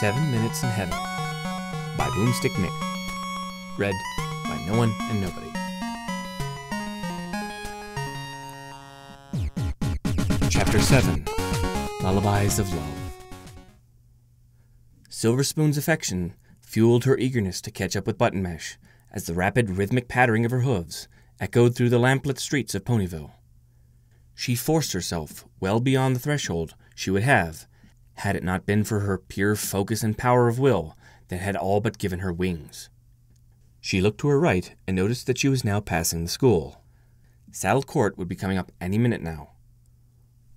Seven Minutes in Heaven by Boomstick Nick. Read by No One and Nobody. Chapter 7 Lullabies of Love. Silver Spoon's affection fueled her eagerness to catch up with Button Mesh as the rapid, rhythmic pattering of her hooves echoed through the lamplit streets of Ponyville. She forced herself well beyond the threshold she would have had it not been for her pure focus and power of will that had all but given her wings. She looked to her right and noticed that she was now passing the school. Saddle Court would be coming up any minute now.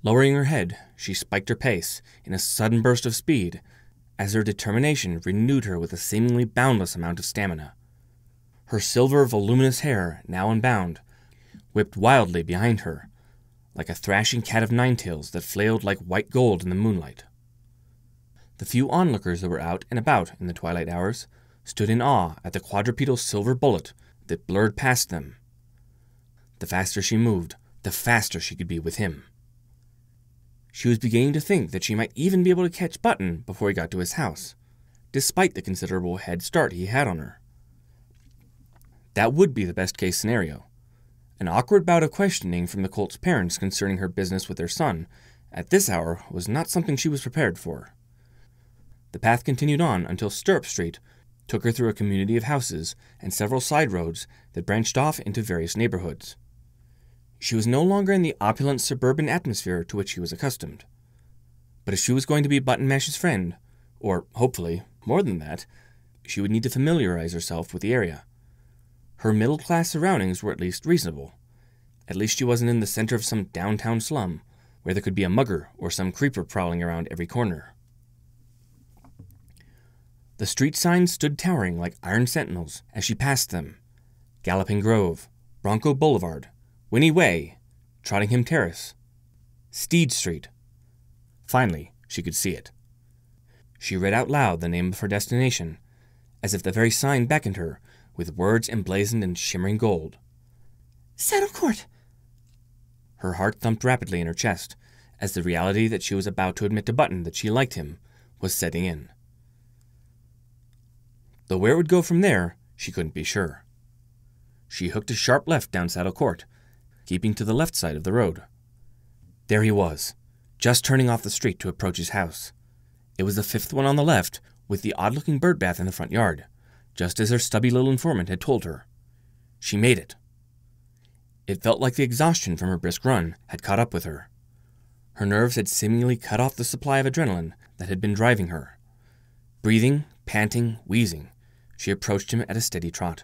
Lowering her head, she spiked her pace in a sudden burst of speed as her determination renewed her with a seemingly boundless amount of stamina. Her silver, voluminous hair, now unbound, whipped wildly behind her, like a thrashing cat of nine tails that flailed like white gold in the moonlight. The few onlookers that were out and about in the twilight hours stood in awe at the quadrupedal silver bullet that blurred past them. The faster she moved, the faster she could be with him. She was beginning to think that she might even be able to catch Button before he got to his house, despite the considerable head start he had on her. That would be the best case scenario. An awkward bout of questioning from the colt's parents concerning her business with their son at this hour was not something she was prepared for. The path continued on until Stirrup Street took her through a community of houses and several side roads that branched off into various neighborhoods. She was no longer in the opulent suburban atmosphere to which she was accustomed. But if she was going to be Button Mash's friend, or hopefully more than that, she would need to familiarize herself with the area. Her middle class surroundings were at least reasonable. At least she wasn't in the center of some downtown slum, where there could be a mugger or some creeper prowling around every corner. The street signs stood towering like iron sentinels as she passed them Galloping Grove, Bronco Boulevard, Winnie Way, Trottingham Terrace, Steed Street. Finally, she could see it. She read out loud the name of her destination, as if the very sign beckoned her with words emblazoned in shimmering gold. Saddle Court! Her heart thumped rapidly in her chest as the reality that she was about to admit to Button that she liked him was setting in though where it would go from there, she couldn't be sure. She hooked a sharp left down Saddle Court, keeping to the left side of the road. There he was, just turning off the street to approach his house. It was the fifth one on the left, with the odd looking bird bath in the front yard, just as her stubby little informant had told her. She made it. It felt like the exhaustion from her brisk run had caught up with her. Her nerves had seemingly cut off the supply of adrenaline that had been driving her. Breathing, panting, wheezing, she approached him at a steady trot.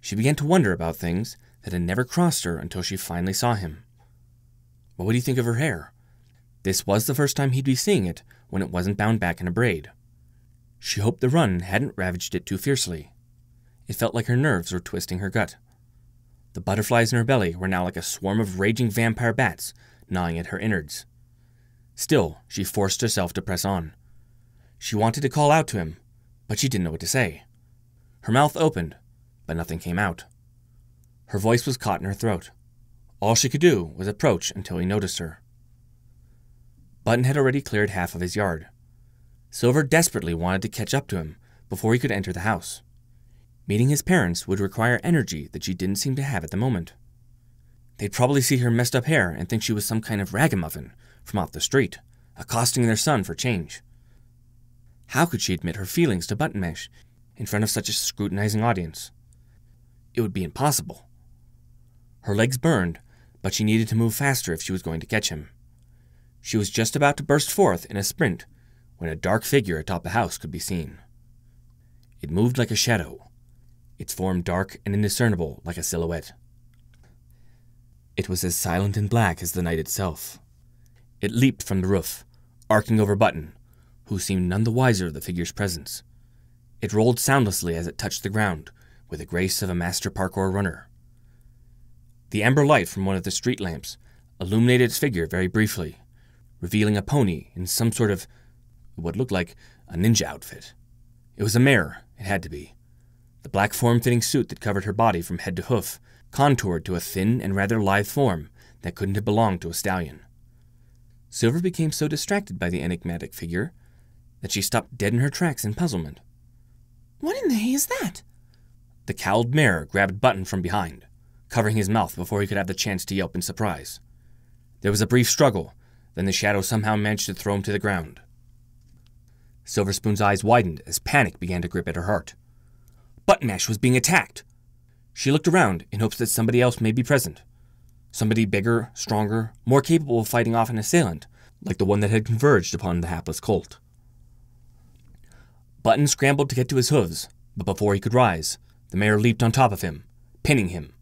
She began to wonder about things that had never crossed her until she finally saw him. What would he think of her hair? This was the first time he'd be seeing it when it wasn't bound back in a braid. She hoped the run hadn't ravaged it too fiercely. It felt like her nerves were twisting her gut. The butterflies in her belly were now like a swarm of raging vampire bats gnawing at her innards. Still, she forced herself to press on. She wanted to call out to him, but she didn't know what to say. Her mouth opened, but nothing came out. Her voice was caught in her throat. All she could do was approach until he noticed her. Button had already cleared half of his yard. Silver desperately wanted to catch up to him before he could enter the house. Meeting his parents would require energy that she didn't seem to have at the moment. They'd probably see her messed up hair and think she was some kind of ragamuffin from off the street, accosting their son for change. How could she admit her feelings to Buttonmash, in front of such a scrutinizing audience? It would be impossible. Her legs burned, but she needed to move faster if she was going to catch him. She was just about to burst forth in a sprint when a dark figure atop the house could be seen. It moved like a shadow, its form dark and indiscernible like a silhouette. It was as silent and black as the night itself. It leaped from the roof, arcing over Button, who seemed none the wiser of the figure's presence. It rolled soundlessly as it touched the ground, with the grace of a master parkour runner. The amber light from one of the street lamps illuminated its figure very briefly, revealing a pony in some sort of what looked like a ninja outfit. It was a mare, it had to be. The black form fitting suit that covered her body from head to hoof contoured to a thin and rather lithe form that couldn't have belonged to a stallion. Silver became so distracted by the enigmatic figure that she stopped dead in her tracks in puzzlement. What in the hay is that? The cowled mare grabbed Button from behind, covering his mouth before he could have the chance to yelp in surprise. There was a brief struggle, then the shadow somehow managed to throw him to the ground. Silverspoon's eyes widened as panic began to grip at her heart. Button Ash was being attacked! She looked around in hopes that somebody else may be present. Somebody bigger, stronger, more capable of fighting off an assailant, like the one that had converged upon the hapless colt. Button scrambled to get to his hooves, but before he could rise, the mare leaped on top of him, pinning him.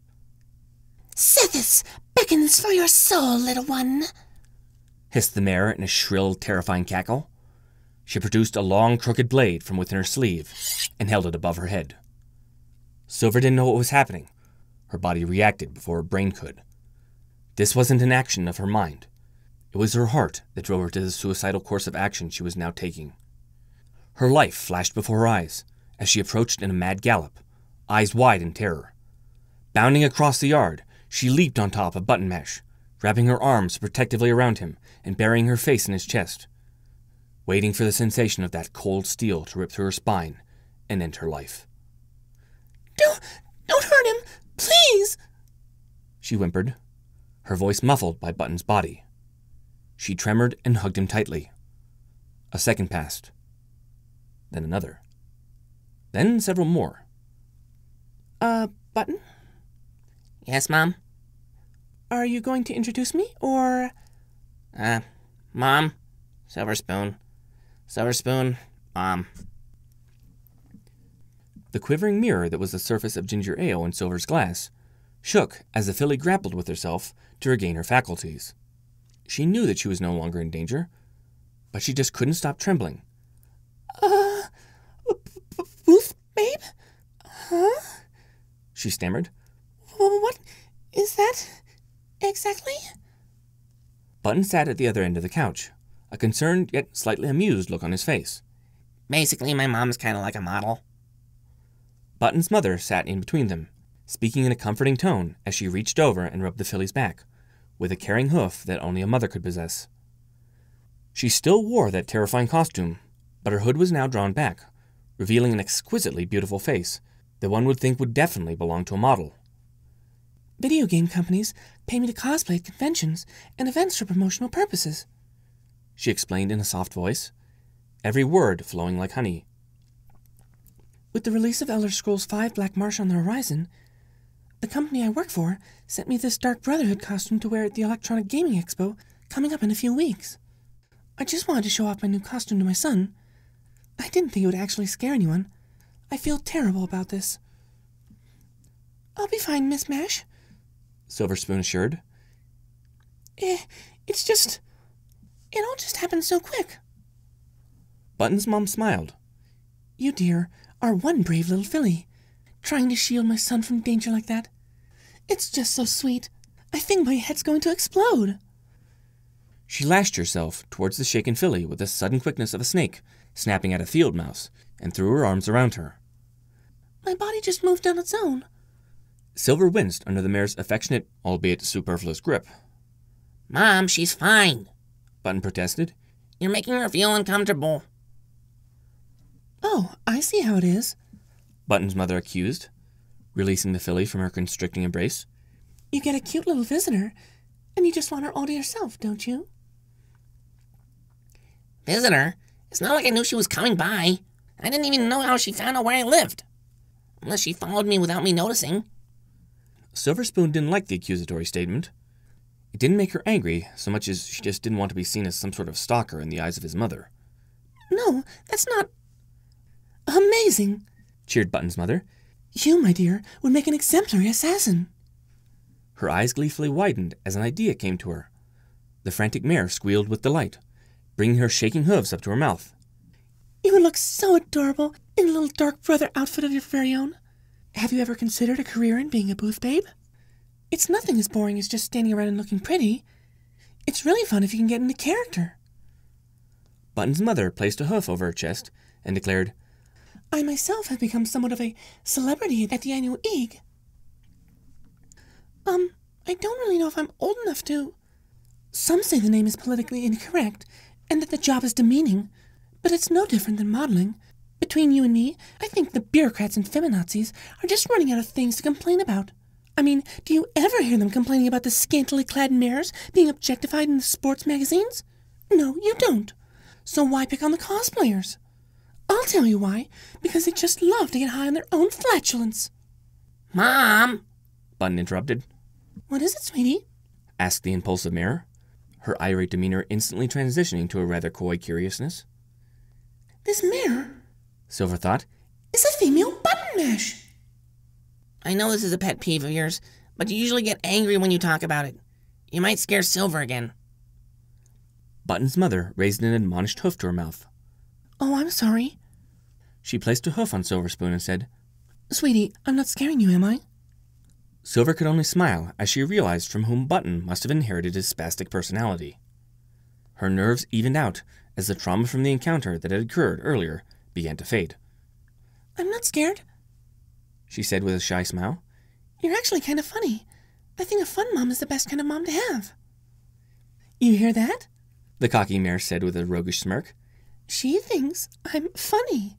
Sethis beckons for your soul, little one, hissed the mare in a shrill, terrifying cackle. She produced a long, crooked blade from within her sleeve and held it above her head. Silver didn't know what was happening. Her body reacted before her brain could. This wasn't an action of her mind. It was her heart that drove her to the suicidal course of action she was now taking. Her life flashed before her eyes as she approached in a mad gallop, eyes wide in terror. Bounding across the yard, she leaped on top of Button Mesh, wrapping her arms protectively around him and burying her face in his chest, waiting for the sensation of that cold steel to rip through her spine and end her life. Don't, don't hurt him, please, she whimpered, her voice muffled by Button's body. She tremored and hugged him tightly. A second passed, then another, then several more. Uh, Button? Yes, Mom. Are you going to introduce me, or. Uh, Mom, Silver Spoon, Silver Spoon, Mom. The quivering mirror that was the surface of ginger ale in Silver's glass shook as the filly grappled with herself to regain her faculties. She knew that she was no longer in danger, but she just couldn't stop trembling. she stammered. What is that exactly? Button sat at the other end of the couch, a concerned yet slightly amused look on his face. Basically, my mom's kind of like a model. Button's mother sat in between them, speaking in a comforting tone as she reached over and rubbed the filly's back, with a caring hoof that only a mother could possess. She still wore that terrifying costume, but her hood was now drawn back, revealing an exquisitely beautiful face that one would think would definitely belong to a model. Video game companies pay me to cosplay at conventions and events for promotional purposes, she explained in a soft voice, every word flowing like honey. With the release of Elder Scrolls V Black Marsh on the horizon, the company I work for sent me this Dark Brotherhood costume to wear at the Electronic Gaming Expo coming up in a few weeks. I just wanted to show off my new costume to my son. I didn't think it would actually scare anyone, I feel terrible about this. I'll be fine, Miss Mash, Silver Spoon assured. Eh, it's just. It all just happened so quick. Button's mom smiled. You, dear, are one brave little filly, trying to shield my son from danger like that. It's just so sweet. I think my head's going to explode. She lashed herself towards the shaken filly with the sudden quickness of a snake, snapping at a field mouse, and threw her arms around her. My body just moved on its own. Silver winced under the mare's affectionate, albeit superfluous, grip. Mom, she's fine, Button protested. You're making her feel uncomfortable. Oh, I see how it is, Button's mother accused, releasing the filly from her constricting embrace. You get a cute little visitor, and you just want her all to yourself, don't you? Visitor? It's not like I knew she was coming by. I didn't even know how she found out where I lived. Unless she followed me without me noticing. Silver Spoon didn't like the accusatory statement. It didn't make her angry so much as she just didn't want to be seen as some sort of stalker in the eyes of his mother. No, that's not. Amazing, cheered Button's mother. You, my dear, would make an exemplary assassin. Her eyes gleefully widened as an idea came to her. The frantic mare squealed with delight bringing her shaking hooves up to her mouth. You would look so adorable in a little dark brother outfit of your very own. Have you ever considered a career in being a booth babe? It's nothing as boring as just standing around and looking pretty. It's really fun if you can get into character. Button's mother placed a hoof over her chest and declared, I myself have become somewhat of a celebrity at the annual EAG. Um, I don't really know if I'm old enough to. Some say the name is politically incorrect, and that the job is demeaning, but it's no different than modeling. Between you and me, I think the bureaucrats and feminazis are just running out of things to complain about. I mean, do you ever hear them complaining about the scantily clad mirrors being objectified in the sports magazines? No, you don't. So why pick on the cosplayers? I'll tell you why. Because they just love to get high on their own flatulence. Mom! Button interrupted. What is it, sweetie? asked the impulsive mirror her irate demeanor instantly transitioning to a rather coy curiousness. This mirror, Silver thought, is a female button mash. I know this is a pet peeve of yours, but you usually get angry when you talk about it. You might scare Silver again. Button's mother raised an admonished hoof to her mouth. Oh, I'm sorry. She placed a hoof on Silver Spoon and said, Sweetie, I'm not scaring you, am I? Silver could only smile as she realized from whom Button must have inherited his spastic personality. Her nerves evened out as the trauma from the encounter that had occurred earlier began to fade. I'm not scared, she said with a shy smile. You're actually kind of funny. I think a fun mom is the best kind of mom to have. You hear that? The cocky mare said with a roguish smirk. She thinks I'm funny.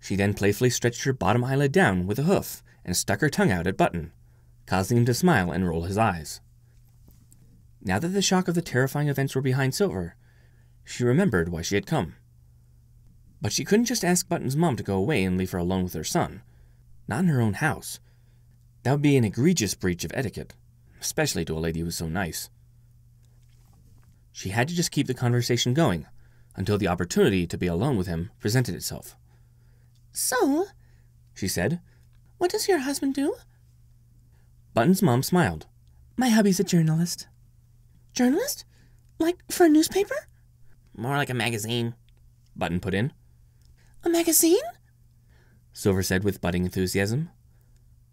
She then playfully stretched her bottom eyelid down with a hoof and stuck her tongue out at Button, causing him to smile and roll his eyes. Now that the shock of the terrifying events were behind Silver, she remembered why she had come. But she couldn't just ask Button's mom to go away and leave her alone with her son. Not in her own house. That would be an egregious breach of etiquette, especially to a lady who was so nice. She had to just keep the conversation going until the opportunity to be alone with him presented itself. So, she said, what does your husband do? Button's mom smiled. My hubby's a journalist. Journalist? Like for a newspaper? More like a magazine, Button put in. A magazine? Silver said with budding enthusiasm.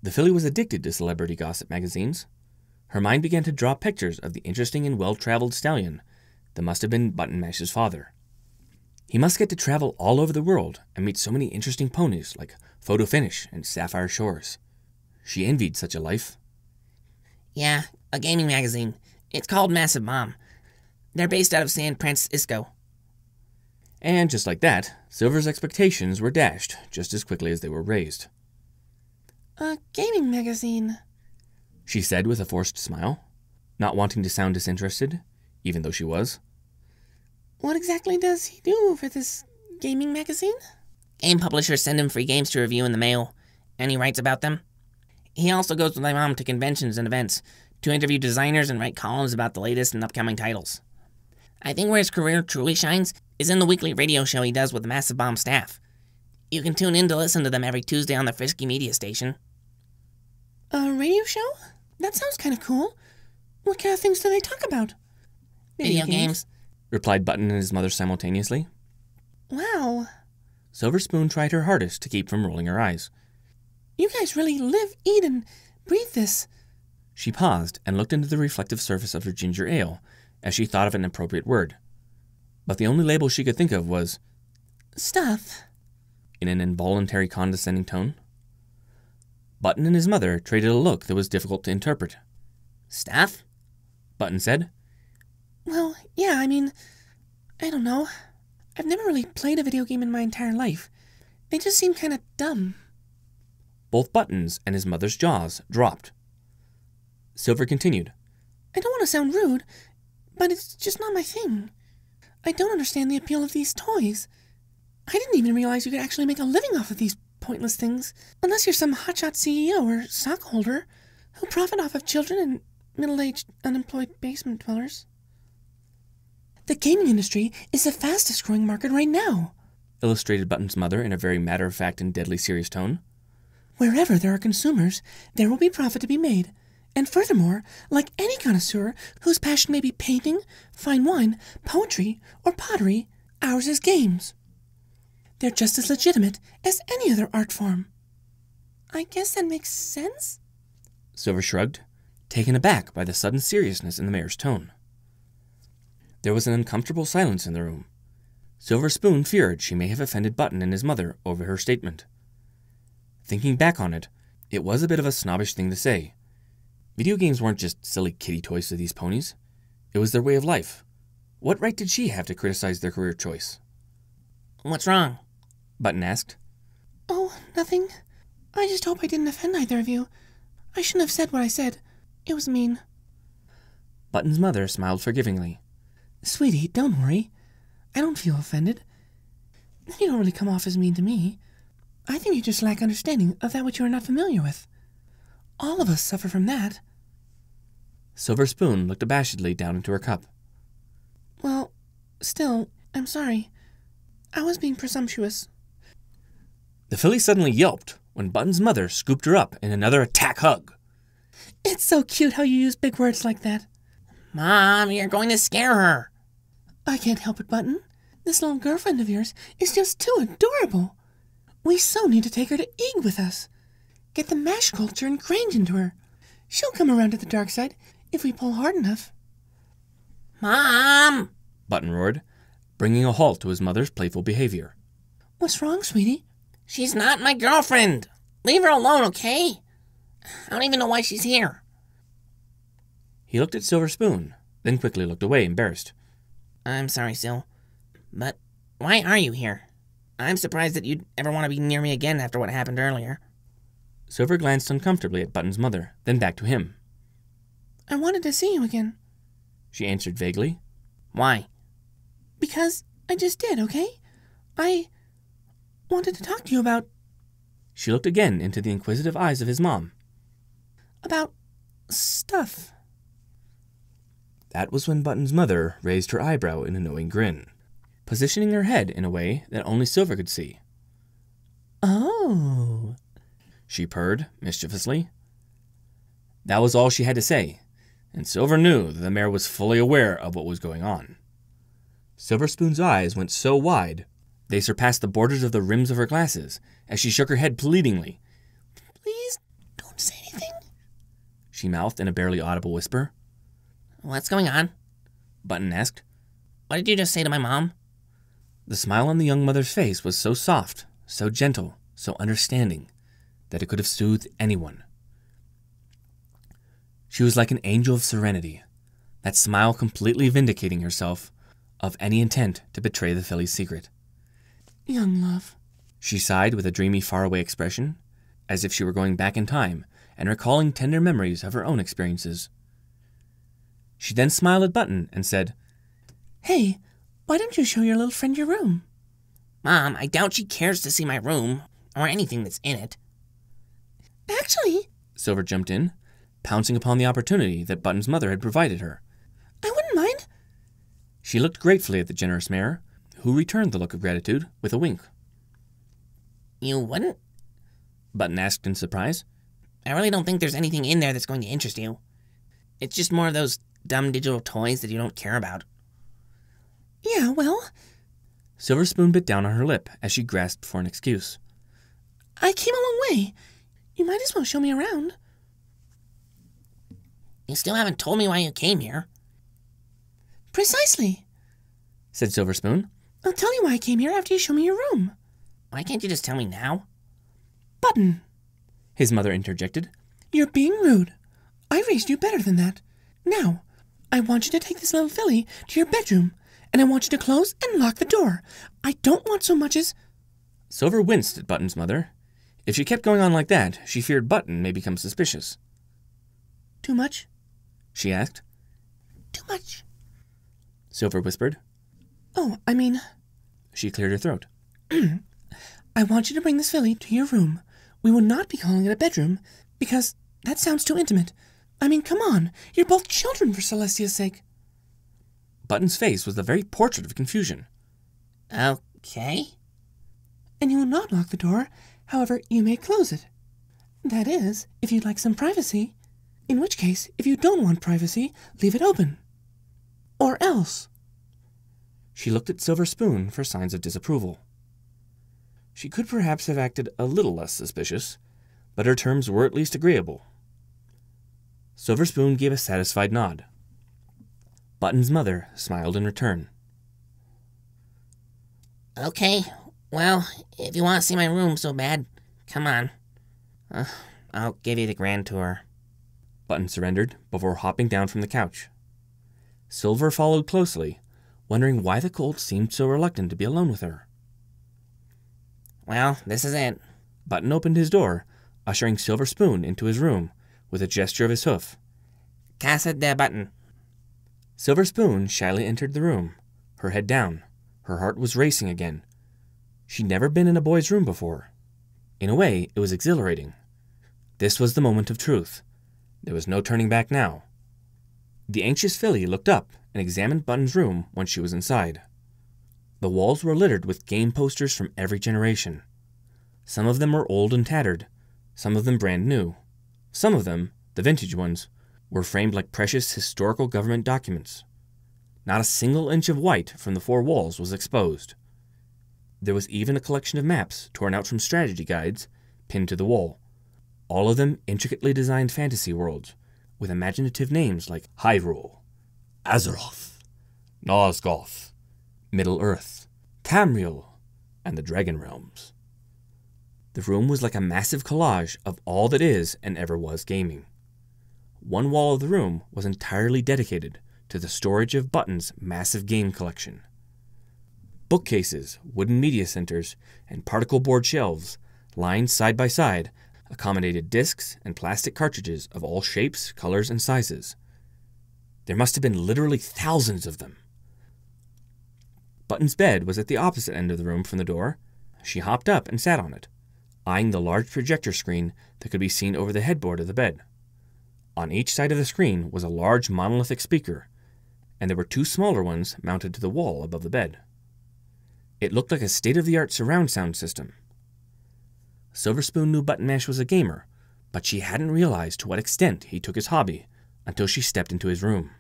The filly was addicted to celebrity gossip magazines. Her mind began to draw pictures of the interesting and well traveled stallion that must have been Button Mash's father. He must get to travel all over the world and meet so many interesting ponies like photo finish, and sapphire shores. She envied such a life. Yeah, a gaming magazine. It's called Massive Mom. They're based out of San Francisco. And just like that, Silver's expectations were dashed just as quickly as they were raised. A gaming magazine, she said with a forced smile, not wanting to sound disinterested, even though she was. What exactly does he do for this gaming magazine? Game publishers send him free games to review in the mail, and he writes about them. He also goes with my mom to conventions and events to interview designers and write columns about the latest and upcoming titles. I think where his career truly shines is in the weekly radio show he does with the Massive Bomb staff. You can tune in to listen to them every Tuesday on the Frisky Media Station. A radio show? That sounds kind of cool. What kind of things do they talk about? Video, Video games, games, replied Button and his mother simultaneously. Wow. Silver Spoon tried her hardest to keep from rolling her eyes. You guys really live, eat, and breathe this. She paused and looked into the reflective surface of her ginger ale as she thought of an appropriate word. But the only label she could think of was stuff in an involuntary condescending tone. Button and his mother traded a look that was difficult to interpret. Stuff? Button said. Well, yeah, I mean, I don't know. I've never really played a video game in my entire life. They just seem kind of dumb. Both Buttons and his mother's jaws dropped. Silver continued. I don't want to sound rude, but it's just not my thing. I don't understand the appeal of these toys. I didn't even realize you could actually make a living off of these pointless things, unless you're some hotshot CEO or stockholder who profit off of children and middle aged unemployed basement dwellers. The gaming industry is the fastest growing market right now, illustrated Button's mother in a very matter of fact and deadly serious tone. Wherever there are consumers, there will be profit to be made. And furthermore, like any connoisseur whose passion may be painting, fine wine, poetry, or pottery, ours is games. They're just as legitimate as any other art form. I guess that makes sense? Silver shrugged, taken aback by the sudden seriousness in the mayor's tone. There was an uncomfortable silence in the room. Silver Spoon feared she may have offended Button and his mother over her statement. Thinking back on it, it was a bit of a snobbish thing to say. Video games weren't just silly kitty toys to these ponies. It was their way of life. What right did she have to criticize their career choice? What's wrong? Button asked. Oh, nothing. I just hope I didn't offend either of you. I shouldn't have said what I said. It was mean. Button's mother smiled forgivingly. Sweetie, don't worry. I don't feel offended. You don't really come off as mean to me. I think you just lack understanding of that which you are not familiar with. All of us suffer from that. Silver Spoon looked abashedly down into her cup. Well, still, I'm sorry. I was being presumptuous. The filly suddenly yelped when Button's mother scooped her up in another attack hug. It's so cute how you use big words like that. Mom, you're going to scare her. I can't help it, Button. This little girlfriend of yours is just too adorable. We so need to take her to Eeg with us. Get the mash culture ingrained into her. She'll come around to the dark side if we pull hard enough. Mom! Button roared, bringing a halt to his mother's playful behavior. What's wrong, sweetie? She's not my girlfriend. Leave her alone, okay? I don't even know why she's here. He looked at Silver Spoon, then quickly looked away, embarrassed. I'm sorry, Sil, But why are you here? I'm surprised that you'd ever want to be near me again after what happened earlier. Silver glanced uncomfortably at Button's mother, then back to him. I wanted to see you again, she answered vaguely. Why? Because I just did, okay? I wanted to talk to you about. She looked again into the inquisitive eyes of his mom. About stuff. That was when Button's mother raised her eyebrow in a knowing grin, positioning her head in a way that only Silver could see. Oh, she purred mischievously. That was all she had to say, and Silver knew that the mare was fully aware of what was going on. Silver Spoon's eyes went so wide they surpassed the borders of the rims of her glasses as she shook her head pleadingly. Please don't say anything, she mouthed in a barely audible whisper. What's going on? Button asked. What did you just say to my mom? The smile on the young mother's face was so soft, so gentle, so understanding, that it could have soothed anyone. She was like an angel of serenity, that smile completely vindicating herself of any intent to betray the filly's secret. Young love, she sighed with a dreamy, faraway expression, as if she were going back in time and recalling tender memories of her own experiences. She then smiled at Button and said, Hey, why don't you show your little friend your room? Mom, I doubt she cares to see my room or anything that's in it. Actually, Silver jumped in, pouncing upon the opportunity that Button's mother had provided her. I wouldn't mind. She looked gratefully at the generous mayor, who returned the look of gratitude with a wink. You wouldn't? Button asked in surprise. I really don't think there's anything in there that's going to interest you. It's just more of those dumb digital toys that you don't care about. Yeah, well. Silver Spoon bit down on her lip as she grasped for an excuse. I came a long way. You might as well show me around. You still haven't told me why you came here. Precisely, said Silver Spoon. I'll tell you why I came here after you show me your room. Why can't you just tell me now? Button, his mother interjected. You're being rude. I raised you better than that. Now, I want you to take this little filly to your bedroom, and I want you to close and lock the door. I don't want so much as. Silver winced at Button's mother. If she kept going on like that, she feared Button may become suspicious. Too much? she asked. Too much, Silver whispered. Oh, I mean. She cleared her throat. I want you to bring this filly to your room. We will not be calling it a bedroom, because that sounds too intimate. I mean, come on, you're both children for Celestia's sake. Button's face was the very portrait of confusion. Okay. And you will not lock the door, however, you may close it. That is, if you'd like some privacy. In which case, if you don't want privacy, leave it open. Or else. She looked at Silver Spoon for signs of disapproval. She could perhaps have acted a little less suspicious, but her terms were at least agreeable. Silver Spoon gave a satisfied nod. Button's mother smiled in return. Okay, well, if you want to see my room so bad, come on. Uh, I'll give you the grand tour. Button surrendered before hopping down from the couch. Silver followed closely, wondering why the colt seemed so reluctant to be alone with her. Well, this is it. Button opened his door, ushering Silver Spoon into his room, with a gesture of his hoof. Cassette der button. Silver Spoon shyly entered the room, her head down. Her heart was racing again. She'd never been in a boy's room before. In a way, it was exhilarating. This was the moment of truth. There was no turning back now. The anxious filly looked up and examined Button's room when she was inside. The walls were littered with game posters from every generation. Some of them were old and tattered, some of them brand new. Some of them, the vintage ones, were framed like precious historical government documents. Not a single inch of white from the four walls was exposed. There was even a collection of maps torn out from strategy guides pinned to the wall. All of them intricately designed fantasy worlds with imaginative names like Hyrule, Azeroth, Nosgoth, Middle Earth, Tamriel, and the Dragon Realms. The room was like a massive collage of all that is and ever was gaming. One wall of the room was entirely dedicated to the storage of Button's massive game collection. Bookcases, wooden media centers, and particle board shelves, lined side by side, accommodated discs and plastic cartridges of all shapes, colors, and sizes. There must have been literally thousands of them. Button's bed was at the opposite end of the room from the door. She hopped up and sat on it, eyeing the large projector screen that could be seen over the headboard of the bed. On each side of the screen was a large monolithic speaker, and there were two smaller ones mounted to the wall above the bed. It looked like a state of the art surround sound system. Silver Spoon knew Button Mash was a gamer, but she hadn't realized to what extent he took his hobby until she stepped into his room.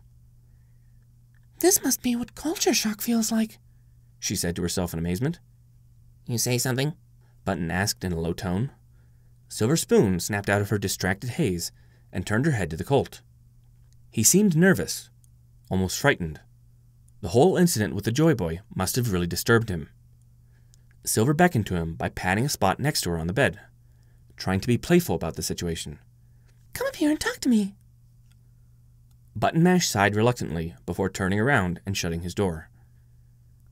This must be what culture shock feels like, she said to herself in amazement. You say something? Button asked in a low tone. Silver Spoon snapped out of her distracted haze and turned her head to the Colt. He seemed nervous, almost frightened. The whole incident with the Joy Boy must have really disturbed him. Silver beckoned to him by patting a spot next to her on the bed, trying to be playful about the situation. Come up here and talk to me. Button Mash sighed reluctantly before turning around and shutting his door.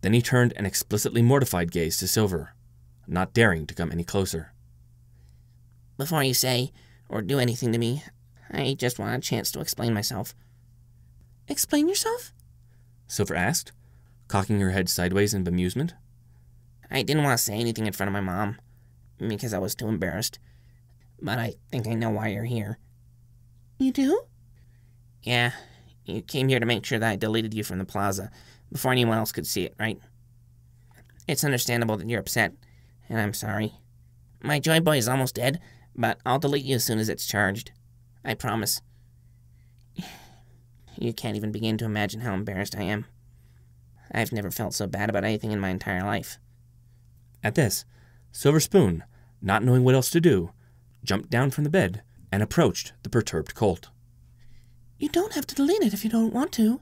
Then he turned an explicitly mortified gaze to Silver not daring to come any closer. Before you say or do anything to me, I just want a chance to explain myself. Explain yourself? Silver asked, cocking her head sideways in bemusement. I didn't want to say anything in front of my mom, because I was too embarrassed. But I think I know why you're here. You do? Yeah, you came here to make sure that I deleted you from the plaza before anyone else could see it, right? It's understandable that you're upset and I'm sorry. My Joy Boy is almost dead, but I'll delete you as soon as it's charged. I promise. You can't even begin to imagine how embarrassed I am. I've never felt so bad about anything in my entire life. At this, Silver Spoon, not knowing what else to do, jumped down from the bed and approached the perturbed colt. You don't have to delete it if you don't want to.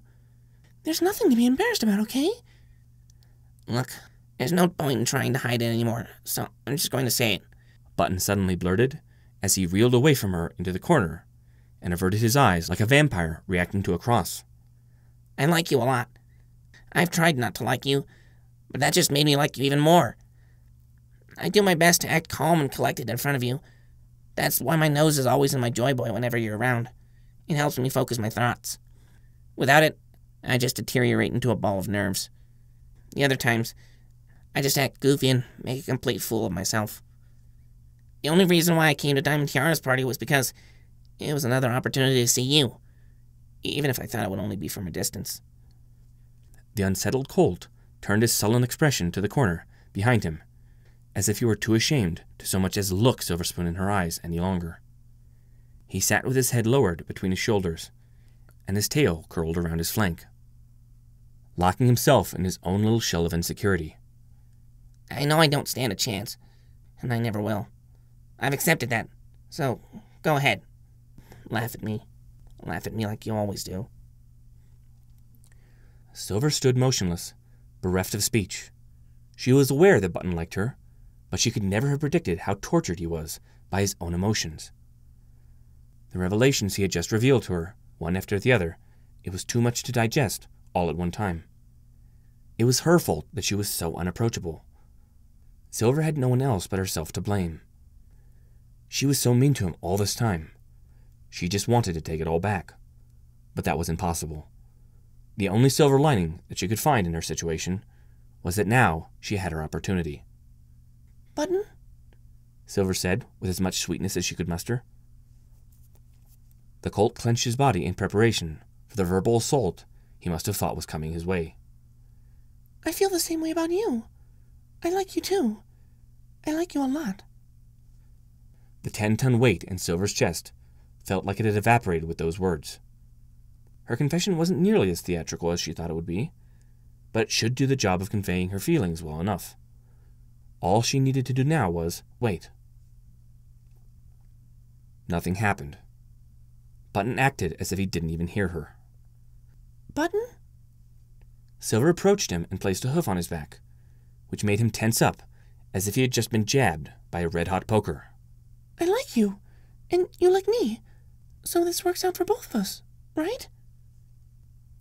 There's nothing to be embarrassed about, okay? Look, there's no point in trying to hide it anymore, so I'm just going to say it. Button suddenly blurted as he reeled away from her into the corner and averted his eyes like a vampire reacting to a cross. I like you a lot. I've tried not to like you, but that just made me like you even more. I do my best to act calm and collected in front of you. That's why my nose is always in my Joy Boy whenever you're around. It helps me focus my thoughts. Without it, I just deteriorate into a ball of nerves. The other times, I just act goofy and make a complete fool of myself. The only reason why I came to Diamond Tiara's party was because it was another opportunity to see you, even if I thought it would only be from a distance. The unsettled Colt turned his sullen expression to the corner behind him, as if he were too ashamed to so much as look Silverspoon in her eyes any longer. He sat with his head lowered between his shoulders, and his tail curled around his flank, locking himself in his own little shell of insecurity. I know I don't stand a chance, and I never will. I've accepted that, so go ahead. Laugh at me. Laugh at me like you always do. Silver stood motionless, bereft of speech. She was aware that Button liked her, but she could never have predicted how tortured he was by his own emotions. The revelations he had just revealed to her, one after the other, it was too much to digest all at one time. It was her fault that she was so unapproachable. Silver had no one else but herself to blame. She was so mean to him all this time. She just wanted to take it all back. But that was impossible. The only silver lining that she could find in her situation was that now she had her opportunity. Button? Silver said, with as much sweetness as she could muster. The colt clenched his body in preparation for the verbal assault he must have thought was coming his way. I feel the same way about you, I like you too. I like you a lot. The ten ton weight in Silver's chest felt like it had evaporated with those words. Her confession wasn't nearly as theatrical as she thought it would be, but it should do the job of conveying her feelings well enough. All she needed to do now was wait. Nothing happened. Button acted as if he didn't even hear her. Button? Silver approached him and placed a hoof on his back, which made him tense up, as if he had just been jabbed by a red hot poker. I like you, and you like me, so this works out for both of us, right?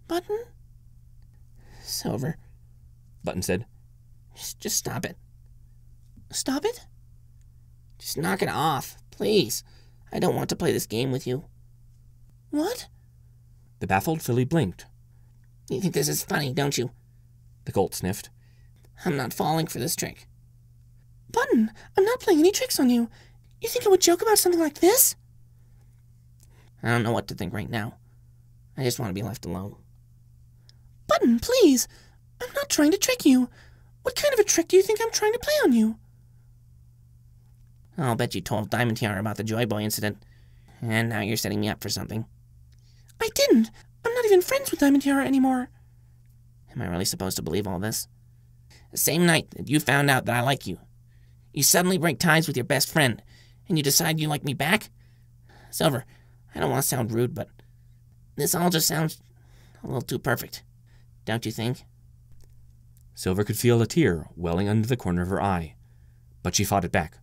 Button? Silver, Button said. Just, just stop it. Stop it? Just knock it off, please. I don't want to play this game with you. What? The baffled filly blinked. You think this is funny, don't you? The colt sniffed. I'm not falling for this trick. Button, I'm not playing any tricks on you. You think I would joke about something like this? I don't know what to think right now. I just want to be left alone. Button, please. I'm not trying to trick you. What kind of a trick do you think I'm trying to play on you? I'll bet you told Diamond Tiara about the Joy Boy incident. And now you're setting me up for something. I didn't. I'm not even friends with Diamond Tiara anymore. Am I really supposed to believe all this? The same night that you found out that I like you. You suddenly break ties with your best friend, and you decide you like me back? Silver, I don't want to sound rude, but this all just sounds a little too perfect, don't you think? Silver could feel a tear welling under the corner of her eye, but she fought it back.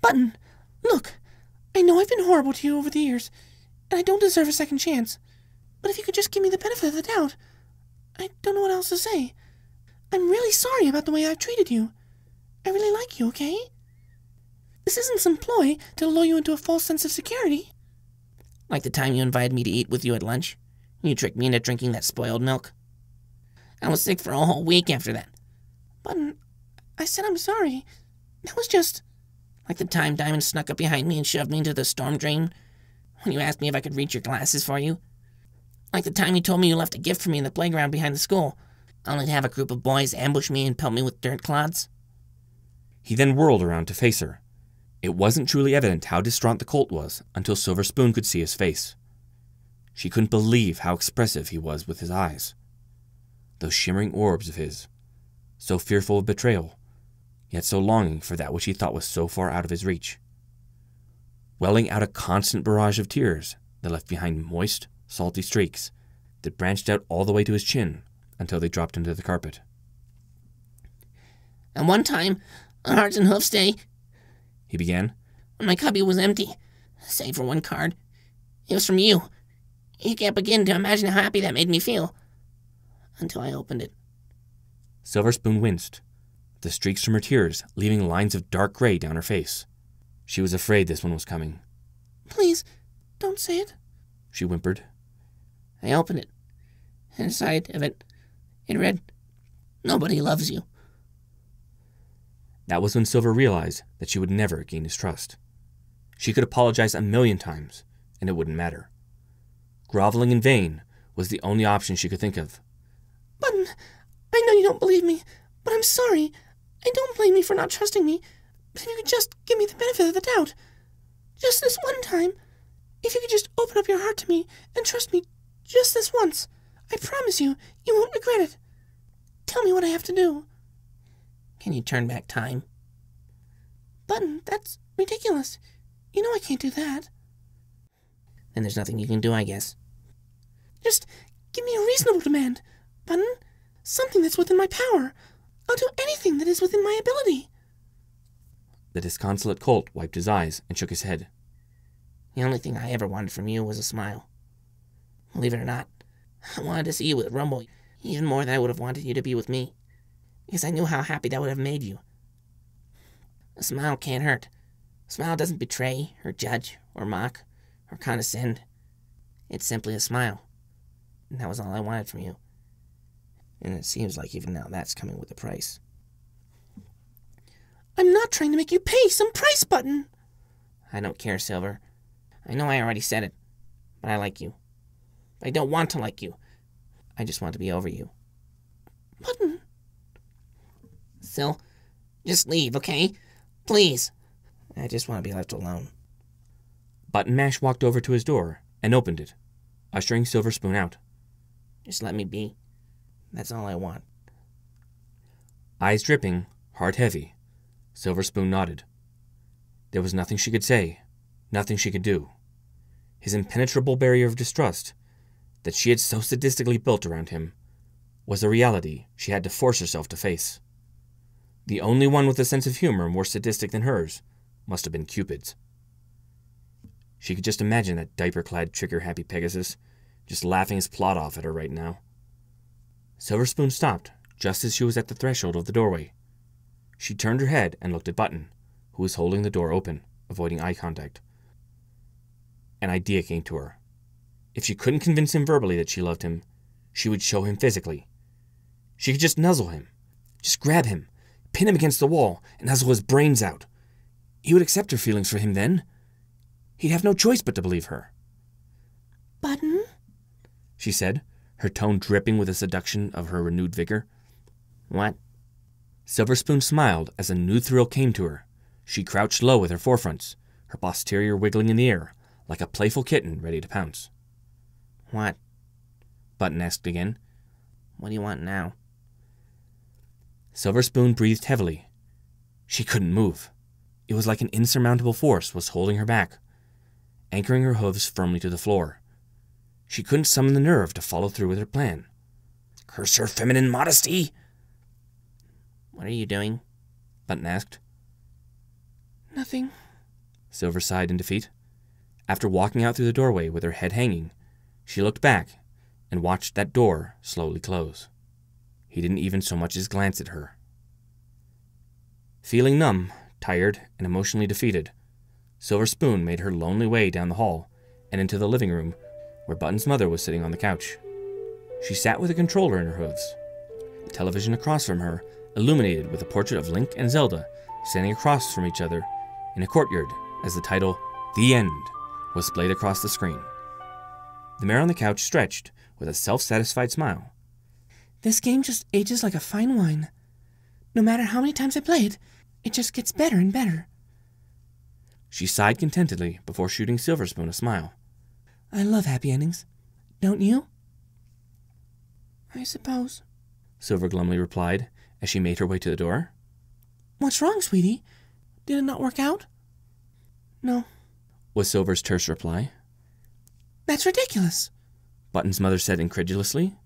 Button, look, I know I've been horrible to you over the years, and I don't deserve a second chance, but if you could just give me the benefit of the doubt, I don't know what else to say. I'm really sorry about the way I've treated you. I really like you, okay? This isn't some ploy to lure you into a false sense of security. Like the time you invited me to eat with you at lunch. You tricked me into drinking that spoiled milk. I was sick for a whole week after that. But I said I'm sorry. That was just... Like the time Diamond snuck up behind me and shoved me into the storm drain when you asked me if I could reach your glasses for you. Like the time you told me you left a gift for me in the playground behind the school only to have a group of boys ambush me and pelt me with dirt clods? He then whirled around to face her. It wasn't truly evident how distraught the colt was until Silver Spoon could see his face. She couldn't believe how expressive he was with his eyes. Those shimmering orbs of his, so fearful of betrayal, yet so longing for that which he thought was so far out of his reach. Welling out a constant barrage of tears that left behind moist, salty streaks that branched out all the way to his chin until they dropped into the carpet. At one time, on Hearts and Hoofs Day, he began, when my cubby was empty, save for one card. It was from you. You can't begin to imagine how happy that made me feel. Until I opened it. Silver Spoon winced, the streaks from her tears leaving lines of dark gray down her face. She was afraid this one was coming. Please, don't say it, she whimpered. I opened it, and inside of it it read, Nobody loves you. That was when Silver realized that she would never gain his trust. She could apologize a million times, and it wouldn't matter. Groveling in vain was the only option she could think of. But I know you don't believe me, but I'm sorry. I don't blame you for not trusting me, but if you could just give me the benefit of the doubt. Just this one time. If you could just open up your heart to me and trust me just this once. I promise you, you won't regret it. Tell me what I have to do. Can you turn back time? Button, that's ridiculous. You know I can't do that. Then there's nothing you can do, I guess. Just give me a reasonable demand, Button. Something that's within my power. I'll do anything that is within my ability. The disconsolate Colt wiped his eyes and shook his head. The only thing I ever wanted from you was a smile. Believe it or not, I wanted to see you with Rumble even more than I would have wanted you to be with me, because I knew how happy that would have made you. A smile can't hurt. A smile doesn't betray, or judge, or mock, or condescend. It's simply a smile. And that was all I wanted from you. And it seems like even now that's coming with a price. I'm not trying to make you pay some price button. I don't care, Silver. I know I already said it, but I like you. I don't want to like you. I just want to be over you. Button. Sil, just leave, okay? Please. I just want to be left alone. Button Mash walked over to his door and opened it, ushering Silver Spoon out. Just let me be. That's all I want. Eyes dripping, heart heavy, Silver Spoon nodded. There was nothing she could say, nothing she could do. His impenetrable barrier of distrust that she had so sadistically built around him was a reality she had to force herself to face. The only one with a sense of humor more sadistic than hers must have been Cupid's. She could just imagine that diaper clad, trigger happy Pegasus just laughing his plot off at her right now. Silver Spoon stopped just as she was at the threshold of the doorway. She turned her head and looked at Button, who was holding the door open, avoiding eye contact. An idea came to her. If she couldn't convince him verbally that she loved him, she would show him physically. She could just nuzzle him, just grab him, pin him against the wall, and nuzzle his brains out. He would accept her feelings for him then. He'd have no choice but to believe her. Button? She said, her tone dripping with the seduction of her renewed vigor. What? Silver Spoon smiled as a new thrill came to her. She crouched low with her forefronts, her posterior wiggling in the air, like a playful kitten ready to pounce. What? Button asked again. What do you want now? Silver Spoon breathed heavily. She couldn't move. It was like an insurmountable force was holding her back, anchoring her hooves firmly to the floor. She couldn't summon the nerve to follow through with her plan. Curse her feminine modesty! What are you doing? Button asked. Nothing. Silver sighed in defeat. After walking out through the doorway with her head hanging, she looked back and watched that door slowly close. He didn't even so much as glance at her. Feeling numb, tired, and emotionally defeated, Silver Spoon made her lonely way down the hall and into the living room where Button's mother was sitting on the couch. She sat with a controller in her hooves. The television across from her illuminated with a portrait of Link and Zelda standing across from each other in a courtyard as the title, The End, was played across the screen. The mare on the couch stretched with a self satisfied smile. This game just ages like a fine wine. No matter how many times I play it, it just gets better and better. She sighed contentedly before shooting Silverspoon a smile. I love happy endings. Don't you? I suppose, Silver glumly replied as she made her way to the door. What's wrong, sweetie? Did it not work out? No, was Silver's terse reply. That's ridiculous, Button's mother said incredulously.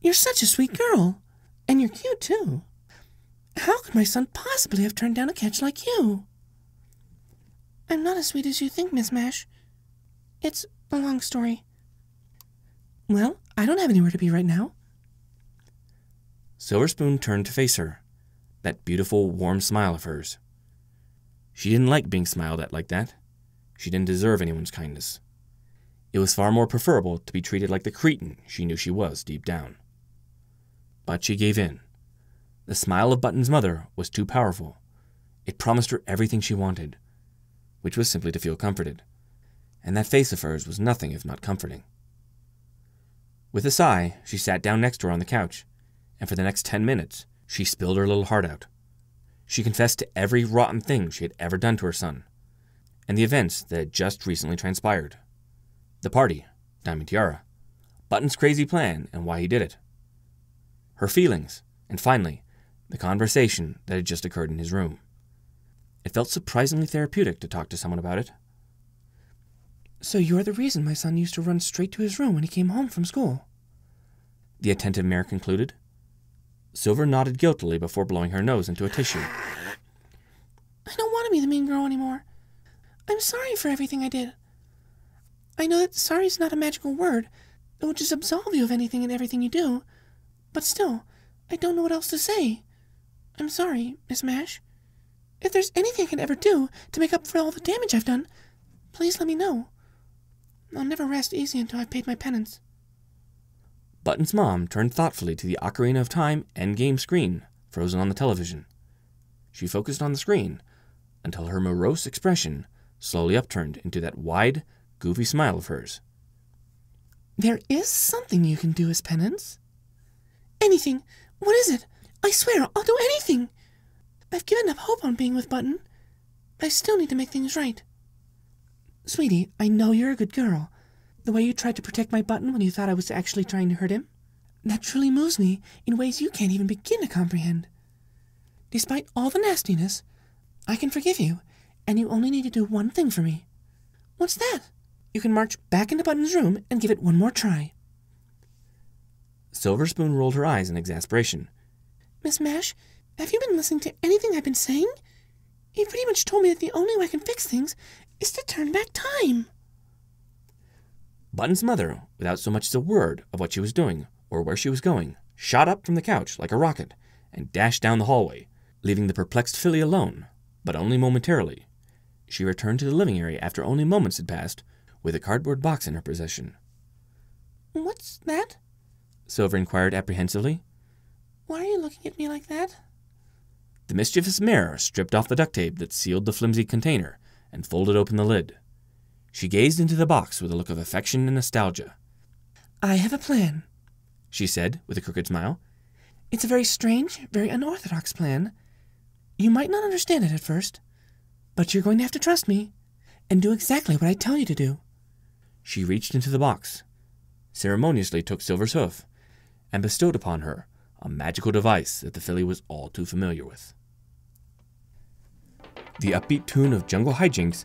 You're such a sweet girl, and you're cute too. How could my son possibly have turned down a catch like you? I'm not as sweet as you think, Miss Mash. It's a long story. Well, I don't have anywhere to be right now. Silver Spoon turned to face her, that beautiful, warm smile of hers. She didn't like being smiled at like that. She didn't deserve anyone's kindness. It was far more preferable to be treated like the cretin she knew she was deep down. But she gave in. The smile of Button's mother was too powerful. It promised her everything she wanted, which was simply to feel comforted. And that face of hers was nothing if not comforting. With a sigh, she sat down next to her on the couch, and for the next ten minutes, she spilled her little heart out. She confessed to every rotten thing she had ever done to her son, and the events that had just recently transpired. The party, Diamond Tiara, Button's crazy plan and why he did it, her feelings, and finally, the conversation that had just occurred in his room. It felt surprisingly therapeutic to talk to someone about it. So you're the reason my son used to run straight to his room when he came home from school? The attentive mare concluded. Silver nodded guiltily before blowing her nose into a tissue. I don't want to be the mean girl anymore. I'm sorry for everything I did. I know that sorry is not a magical word. It will just absolve you of anything and everything you do. But still, I don't know what else to say. I'm sorry, Miss Mash. If there's anything I can ever do to make up for all the damage I've done, please let me know. I'll never rest easy until I've paid my penance. Button's mom turned thoughtfully to the Ocarina of Time endgame screen, frozen on the television. She focused on the screen until her morose expression slowly upturned into that wide, goofy smile of hers. There is something you can do as penance. Anything. What is it? I swear I'll do anything. I've given up hope on being with Button, I still need to make things right. Sweetie, I know you're a good girl. The way you tried to protect my Button when you thought I was actually trying to hurt him, that truly moves me in ways you can't even begin to comprehend. Despite all the nastiness, I can forgive you, and you only need to do one thing for me. What's that? you can march back into Button's room and give it one more try. Silver Spoon rolled her eyes in exasperation. Miss Mash, have you been listening to anything I've been saying? He pretty much told me that the only way I can fix things is to turn back time. Button's mother, without so much as a word of what she was doing or where she was going, shot up from the couch like a rocket and dashed down the hallway, leaving the perplexed filly alone, but only momentarily. She returned to the living area after only moments had passed with a cardboard box in her possession. What's that? Silver inquired apprehensively. Why are you looking at me like that? The mischievous mirror stripped off the duct tape that sealed the flimsy container and folded open the lid. She gazed into the box with a look of affection and nostalgia. I have a plan, she said with a crooked smile. It's a very strange, very unorthodox plan. You might not understand it at first, but you're going to have to trust me and do exactly what I tell you to do she reached into the box, ceremoniously took Silver's hoof, and bestowed upon her a magical device that the filly was all too familiar with. The upbeat tune of Jungle Hijinks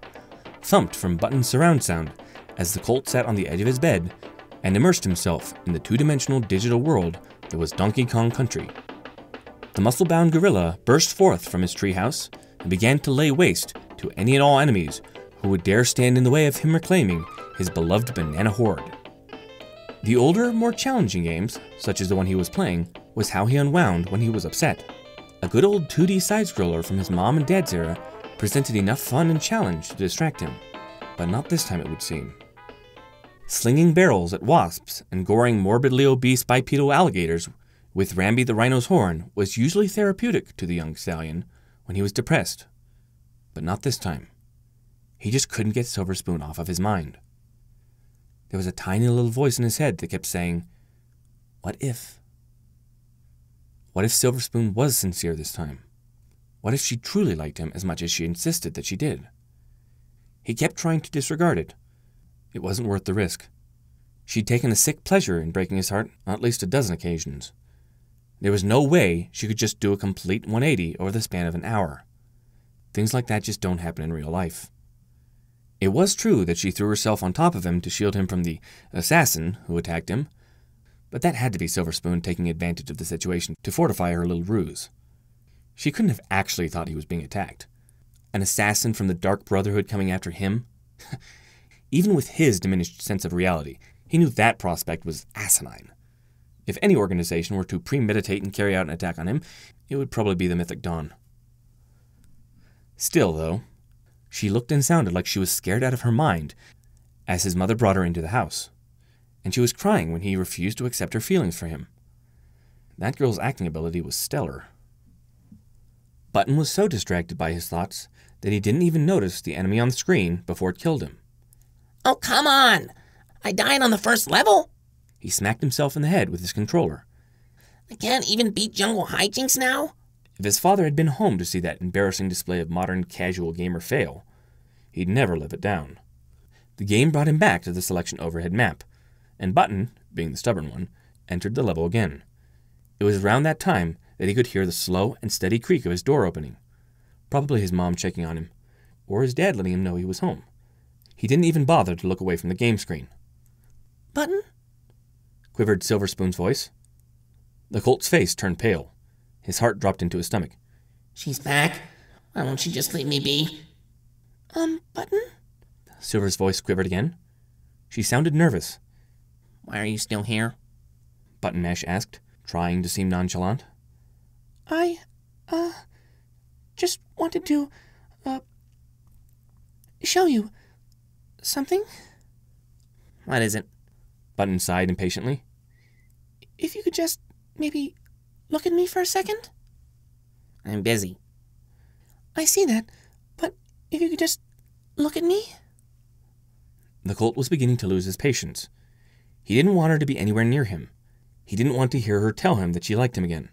thumped from Button's surround sound as the colt sat on the edge of his bed and immersed himself in the two-dimensional digital world that was Donkey Kong Country. The muscle-bound gorilla burst forth from his treehouse and began to lay waste to any and all enemies who would dare stand in the way of him reclaiming his beloved Banana Horde. The older, more challenging games, such as the one he was playing, was how he unwound when he was upset. A good old 2D side-scroller from his mom and dad's era presented enough fun and challenge to distract him, but not this time it would seem. Slinging barrels at wasps and goring morbidly obese bipedal alligators with Rambi the Rhino's horn was usually therapeutic to the young stallion when he was depressed, but not this time. He just couldn't get Silver Spoon off of his mind. There was a tiny little voice in his head that kept saying, What if? What if Silver Spoon was sincere this time? What if she truly liked him as much as she insisted that she did? He kept trying to disregard it. It wasn't worth the risk. She'd taken a sick pleasure in breaking his heart on at least a dozen occasions. There was no way she could just do a complete 180 over the span of an hour. Things like that just don't happen in real life. It was true that she threw herself on top of him to shield him from the assassin who attacked him, but that had to be Silver Spoon taking advantage of the situation to fortify her little ruse. She couldn't have actually thought he was being attacked. An assassin from the Dark Brotherhood coming after him? Even with his diminished sense of reality, he knew that prospect was asinine. If any organization were to premeditate and carry out an attack on him, it would probably be the Mythic Dawn. Still, though, she looked and sounded like she was scared out of her mind as his mother brought her into the house. And she was crying when he refused to accept her feelings for him. That girl's acting ability was stellar. Button was so distracted by his thoughts that he didn't even notice the enemy on the screen before it killed him. Oh, come on! I died on the first level? He smacked himself in the head with his controller. I can't even beat Jungle Hijinks now? If his father had been home to see that embarrassing display of modern casual gamer fail, he'd never live it down. The game brought him back to the selection overhead map, and Button, being the stubborn one, entered the level again. It was around that time that he could hear the slow and steady creak of his door opening. Probably his mom checking on him, or his dad letting him know he was home. He didn't even bother to look away from the game screen. Button? quivered Silverspoon's voice. The colt's face turned pale. His heart dropped into his stomach. She's back. Why won't she just leave me be? Um, Button? Silver's voice quivered again. She sounded nervous. Why are you still here? Button Ash asked, trying to seem nonchalant. I, uh, just wanted to, uh, show you something. What is it? Button sighed impatiently. If you could just maybe Look at me for a second? I'm busy. I see that, but if you could just look at me? The colt was beginning to lose his patience. He didn't want her to be anywhere near him. He didn't want to hear her tell him that she liked him again,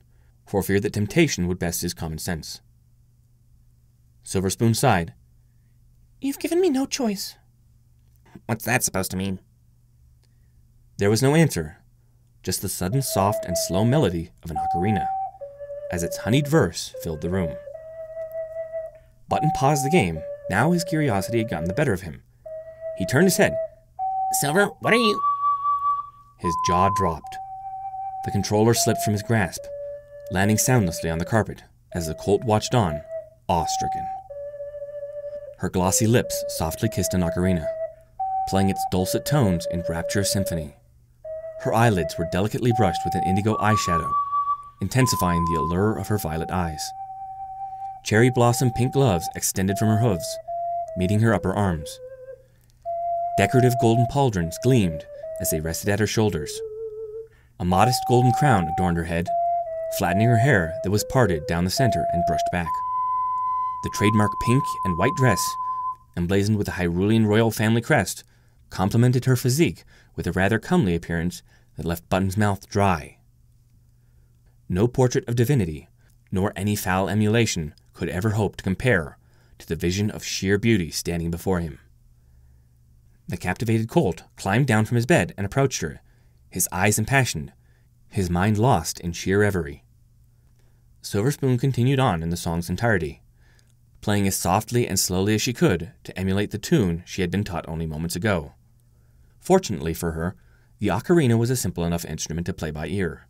for fear that temptation would best his common sense. Silver Spoon sighed. You've given me no choice. What's that supposed to mean? There was no answer, just the sudden soft and slow melody of an ocarina, as its honeyed verse filled the room. Button paused the game. Now his curiosity had gotten the better of him. He turned his head. Silver, what are you? His jaw dropped. The controller slipped from his grasp, landing soundlessly on the carpet as the colt watched on, awe-stricken. Her glossy lips softly kissed an ocarina, playing its dulcet tones in rapturous symphony. Her eyelids were delicately brushed with an indigo eyeshadow, intensifying the allure of her violet eyes. Cherry blossom pink gloves extended from her hooves, meeting her upper arms. Decorative golden pauldrons gleamed as they rested at her shoulders. A modest golden crown adorned her head, flattening her hair that was parted down the center and brushed back. The trademark pink and white dress, emblazoned with the Hyrulean royal family crest, complemented her physique with a rather comely appearance that left Button's mouth dry. No portrait of divinity, nor any foul emulation, could ever hope to compare to the vision of sheer beauty standing before him. The captivated colt climbed down from his bed and approached her, his eyes impassioned, his mind lost in sheer reverie. Silver Spoon continued on in the song's entirety, playing as softly and slowly as she could to emulate the tune she had been taught only moments ago. Fortunately for her, the ocarina was a simple enough instrument to play by ear.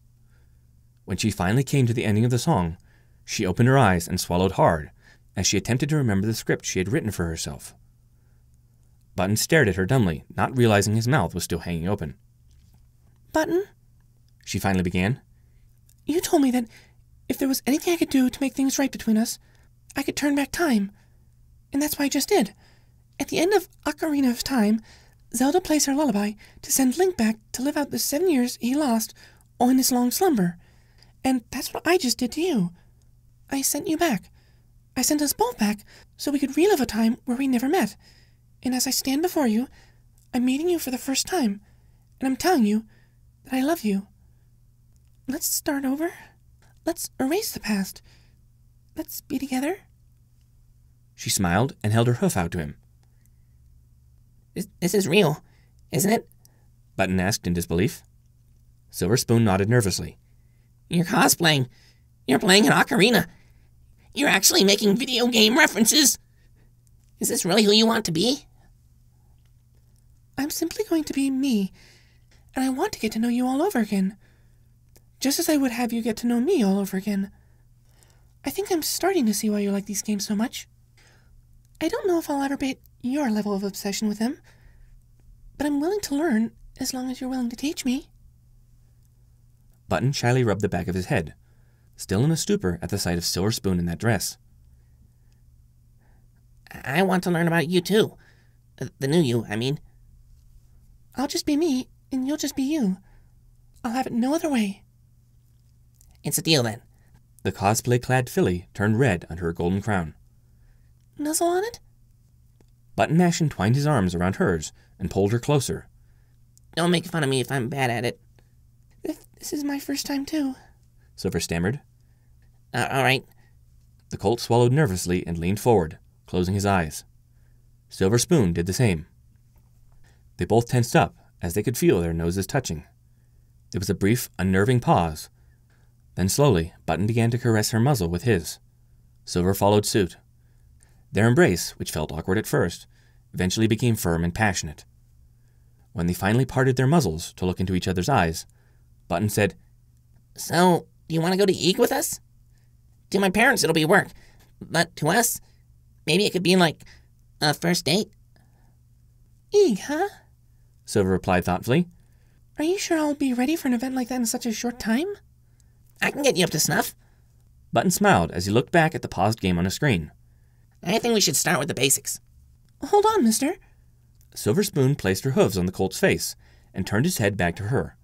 When she finally came to the ending of the song, she opened her eyes and swallowed hard as she attempted to remember the script she had written for herself. Button stared at her dumbly, not realizing his mouth was still hanging open. Button, she finally began, you told me that if there was anything I could do to make things right between us, I could turn back time. And that's what I just did. At the end of Ocarina of Time, Zelda plays her lullaby to send Link back to live out the seven years he lost on his long slumber. And that's what I just did to you. I sent you back. I sent us both back so we could relive a time where we never met. And as I stand before you, I'm meeting you for the first time, and I'm telling you that I love you. Let's start over. Let's erase the past. Let's be together. She smiled and held her hoof out to him. This, is real, isn't it? Button asked in disbelief. Silver Spoon nodded nervously. You're cosplaying. You're playing an ocarina. You're actually making video game references. Is this really who you want to be? I'm simply going to be me, and I want to get to know you all over again. Just as I would have you get to know me all over again. I think I'm starting to see why you like these games so much. I don't know if I'll ever beat your level of obsession with him, but I'm willing to learn as long as you're willing to teach me. Button shyly rubbed the back of his head, still in a stupor at the sight of Silver Spoon in that dress. I want to learn about you too. The new you, I mean. I'll just be me, and you'll just be you. I'll have it no other way. It's a deal then. The cosplay clad filly turned red under her golden crown nuzzle on it? Button Mash entwined his arms around hers and pulled her closer. Don't make fun of me if I'm bad at it. This is my first time, too, Silver stammered. Uh, all right. The colt swallowed nervously and leaned forward, closing his eyes. Silver Spoon did the same. They both tensed up as they could feel their noses touching. There was a brief, unnerving pause. Then slowly, Button began to caress her muzzle with his. Silver followed suit. Their embrace, which felt awkward at first, eventually became firm and passionate. When they finally parted their muzzles to look into each other's eyes, Button said, So, do you want to go to Eek with us? To my parents, it'll be work. But to us, maybe it could be like a first date. Eek, huh? Silver replied thoughtfully. Are you sure I'll be ready for an event like that in such a short time? I can get you up to snuff. Button smiled as he looked back at the paused game on his screen. I think we should start with the basics. Hold on, mister. Silver Spoon placed her hooves on the colt's face and turned his head back to her.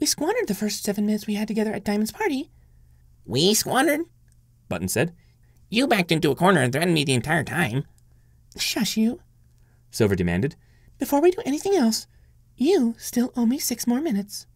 We squandered the first seven minutes we had together at Diamond's party. We squandered? Button said. You backed into a corner and threatened me the entire time. Shush you, Silver demanded. Before we do anything else, you still owe me six more minutes.